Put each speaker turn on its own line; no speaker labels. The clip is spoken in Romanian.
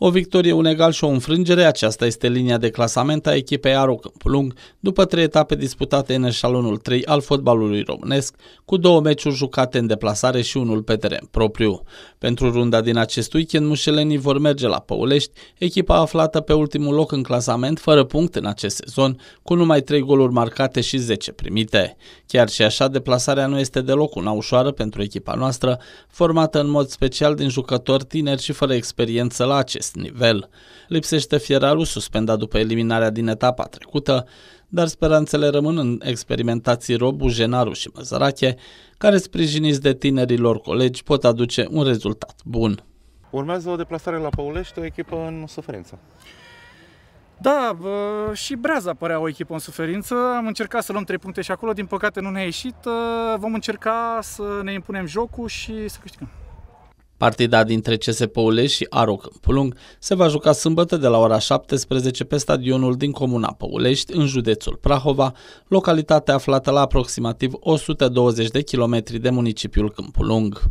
O victorie, un egal și o înfrângere, aceasta este linia de clasament a echipei Aro Câmpulung, după trei etape disputate în eșalonul 3 al fotbalului românesc, cu două meciuri jucate în deplasare și unul pe teren propriu. Pentru runda din acest weekend, mușelenii vor merge la Păulești, echipa aflată pe ultimul loc în clasament, fără punct în acest sezon, cu numai 3 goluri marcate și 10 primite. Chiar și așa, deplasarea nu este deloc una ușoară pentru echipa noastră, formată în mod special din jucători tineri și fără experiență la acest acest nivel. Lipsește Fieraru suspendat după eliminarea din etapa trecută, dar speranțele rămân în experimentații Robu, Genaru și Măzărache, care sprijiniți de tinerilor colegi pot aduce un rezultat bun.
Urmează o deplasare la Păulești, o echipă în suferință. Da, bă, și Breaza părea o echipă în suferință. Am încercat să luăm trei puncte și acolo, din păcate nu ne-a ieșit. Vom încerca să ne impunem jocul și să câștigăm.
Partida dintre CSP Păulești și Aro Câmpulung se va juca sâmbătă de la ora 17 pe stadionul din comuna Păulești, în județul Prahova, localitate aflată la aproximativ 120 de kilometri de municipiul Câmpulung.